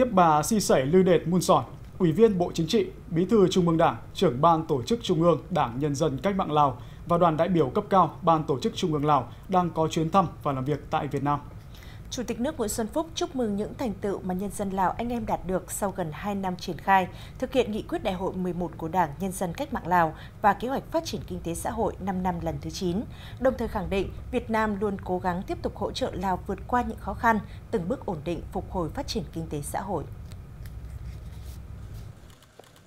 Tiếp bà Si Sẩy Lư Đệt Mun Sòn, Ủy viên Bộ Chính trị, Bí thư Trung ương Đảng, trưởng Ban Tổ chức Trung ương Đảng Nhân dân Cách mạng Lào và đoàn đại biểu cấp cao Ban Tổ chức Trung ương Lào đang có chuyến thăm và làm việc tại Việt Nam. Chủ tịch nước Nguyễn Xuân Phúc chúc mừng những thành tựu mà nhân dân Lào anh em đạt được sau gần 2 năm triển khai, thực hiện nghị quyết đại hội 11 của Đảng Nhân dân Cách mạng Lào và kế hoạch phát triển kinh tế xã hội 5 năm lần thứ 9, đồng thời khẳng định Việt Nam luôn cố gắng tiếp tục hỗ trợ Lào vượt qua những khó khăn, từng bước ổn định phục hồi phát triển kinh tế xã hội.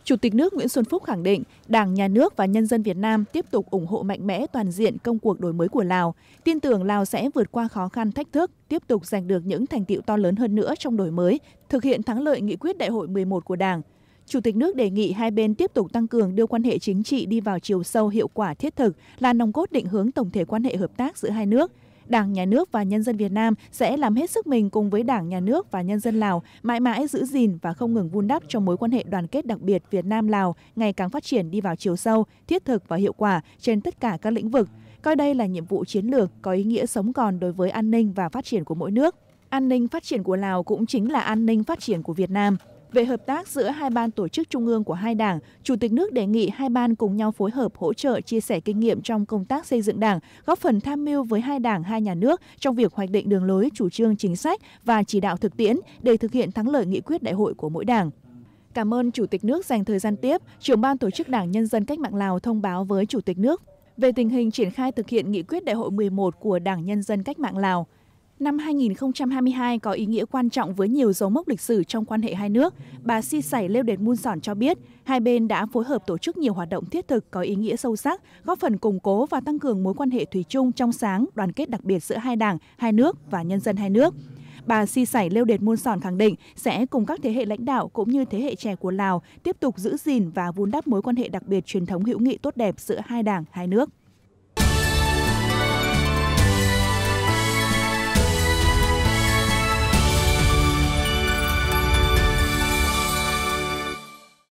Chủ tịch nước Nguyễn Xuân Phúc khẳng định, Đảng, Nhà nước và nhân dân Việt Nam tiếp tục ủng hộ mạnh mẽ toàn diện công cuộc đổi mới của Lào, tin tưởng Lào sẽ vượt qua khó khăn thách thức, tiếp tục giành được những thành tiệu to lớn hơn nữa trong đổi mới, thực hiện thắng lợi nghị quyết đại hội 11 của Đảng. Chủ tịch nước đề nghị hai bên tiếp tục tăng cường đưa quan hệ chính trị đi vào chiều sâu hiệu quả thiết thực là nòng cốt định hướng tổng thể quan hệ hợp tác giữa hai nước – Đảng, Nhà nước và nhân dân Việt Nam sẽ làm hết sức mình cùng với Đảng, Nhà nước và nhân dân Lào mãi mãi giữ gìn và không ngừng vun đắp cho mối quan hệ đoàn kết đặc biệt Việt Nam-Lào ngày càng phát triển đi vào chiều sâu, thiết thực và hiệu quả trên tất cả các lĩnh vực, coi đây là nhiệm vụ chiến lược có ý nghĩa sống còn đối với an ninh và phát triển của mỗi nước. An ninh phát triển của Lào cũng chính là an ninh phát triển của Việt Nam. Về hợp tác giữa hai ban tổ chức trung ương của hai đảng, Chủ tịch nước đề nghị hai ban cùng nhau phối hợp hỗ trợ chia sẻ kinh nghiệm trong công tác xây dựng đảng, góp phần tham mưu với hai đảng hai nhà nước trong việc hoạch định đường lối chủ trương chính sách và chỉ đạo thực tiễn để thực hiện thắng lợi nghị quyết đại hội của mỗi đảng. Cảm ơn Chủ tịch nước dành thời gian tiếp, trưởng ban tổ chức Đảng Nhân dân Cách mạng Lào thông báo với Chủ tịch nước về tình hình triển khai thực hiện nghị quyết đại hội 11 của Đảng Nhân dân Cách mạng Lào. Năm 2022 có ý nghĩa quan trọng với nhiều dấu mốc lịch sử trong quan hệ hai nước. Bà Si Sảy Lêu Đệt Mun Sòn cho biết, hai bên đã phối hợp tổ chức nhiều hoạt động thiết thực có ý nghĩa sâu sắc, góp phần củng cố và tăng cường mối quan hệ thủy chung trong sáng, đoàn kết đặc biệt giữa hai đảng, hai nước và nhân dân hai nước. Bà Si Sảy Lêu Đệt Mun Sòn khẳng định sẽ cùng các thế hệ lãnh đạo cũng như thế hệ trẻ của Lào tiếp tục giữ gìn và vun đắp mối quan hệ đặc biệt truyền thống hữu nghị tốt đẹp giữa hai đảng, hai nước.